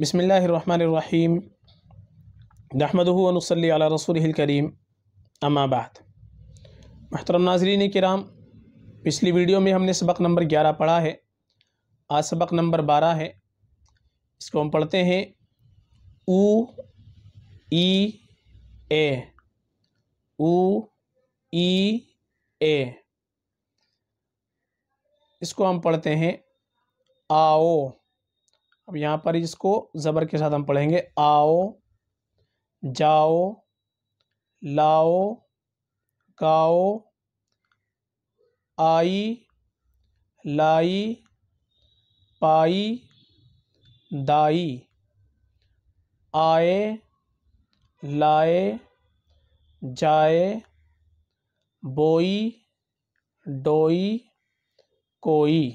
बसमीम दहमदनसली रसूल करीम अमाबाद महतरम नाजरीन कराम पिछली वीडियो में हमने सबक नंबर ग्यारह पढ़ा है आज सबक नंबर बारह है इसको हम पढ़ते हैं ऊ ई ए ऊ ई ए इसको हम पढ़ते हैं आओ अब यहाँ पर इसको ज़बर के साथ हम पढ़ेंगे आओ जाओ लाओ गाओ आई लाई पाई दाई आए लाए जाए बोई डोई कोई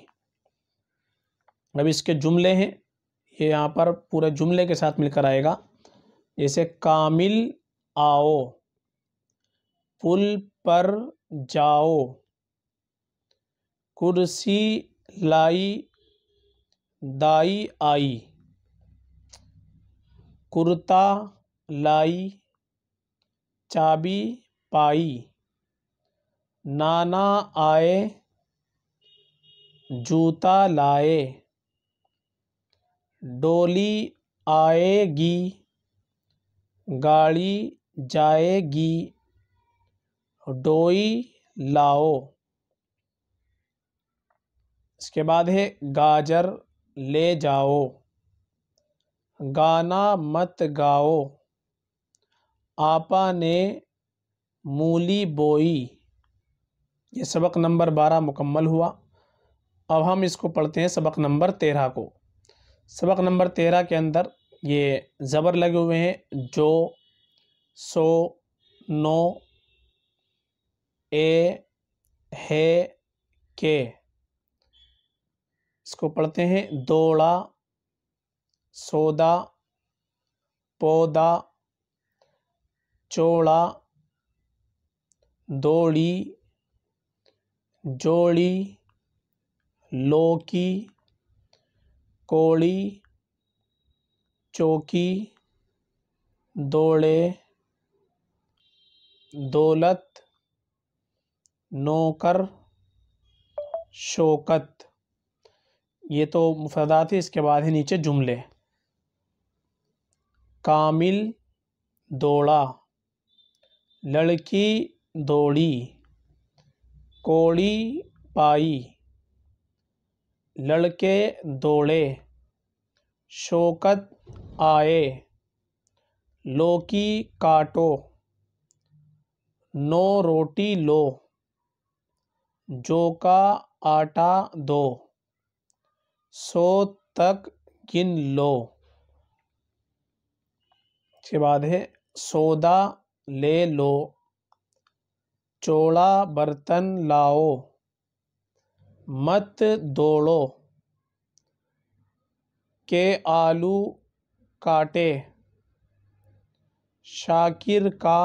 अब इसके जुमले हैं ये यहाँ पर पूरे जुमले के साथ मिलकर आएगा जैसे कामिल आओ पुल पर जाओ कुर्सी लाई दाई आई कुर्ता लाई चाबी पाई नाना आए जूता लाए डोली आएगी गाड़ी जाएगी डोई लाओ इसके बाद है गाजर ले जाओ गाना मत गाओ आपा ने मूली बोई ये सबक नंबर बारह मुकम्मल हुआ अब हम इसको पढ़ते हैं सबक नंबर तेरह को सबक नंबर तेरह के अंदर ये ज़बर लगे हुए हैं जो सो नो ए है के इसको पढ़ते हैं दौड़ा सोदा पौधा चोड़ा दौड़ी जोड़ी लोकी कोड़ी चौकी दौड़े दौलत नौकर शौकत ये तो मुफरदात है इसके बाद ही नीचे जुमले कामिल दौड़ा लड़की दौड़ी कोड़ी पाई लड़के दौड़े शौकत आए लौकी काटो नो रोटी लो जो का आटा दो सो तक गिन लो के बाद है सौदा ले लो चौड़ा बर्तन लाओ मत दौड़ो के आलू काटे शाकिर का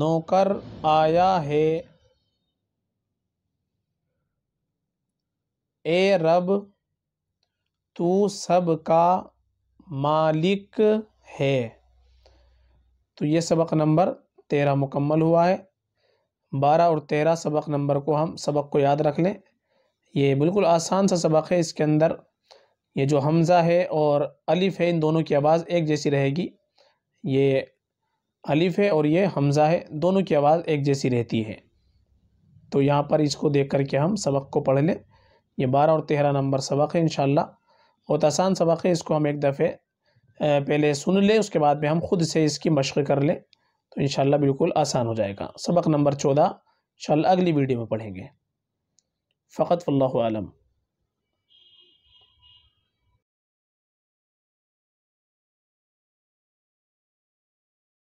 नौकर आया है ए रब तू सब का मालिक है तो ये सबक नंबर तेरह मुकम्मल हुआ है बारह और तेरह सबक नंबर को हम सबक को याद रख लें ये बिल्कुल आसान सा सबक है इसके अंदर ये जो हमज़ा है और अलिफ़ है इन दोनों की आवाज़ एक जैसी रहेगी ये अलिफ़ है और ये हमज़ा है दोनों की आवाज़ एक जैसी रहती है तो यहाँ पर इसको देख कर के हम सबक को पढ़ लें ये बारह और तेरह नंबर सबक है इन बहुत आसान सबक है इसको हम एक दफ़े पहले सुन लें उसके बाद में हम खुद से इसकी मशक़ कर लें तो इन बिल्कुल आसान हो जाएगा सबक नंबर चौदह इन अगली वीडियो में पढ़ेंगे فقط فالله أعلم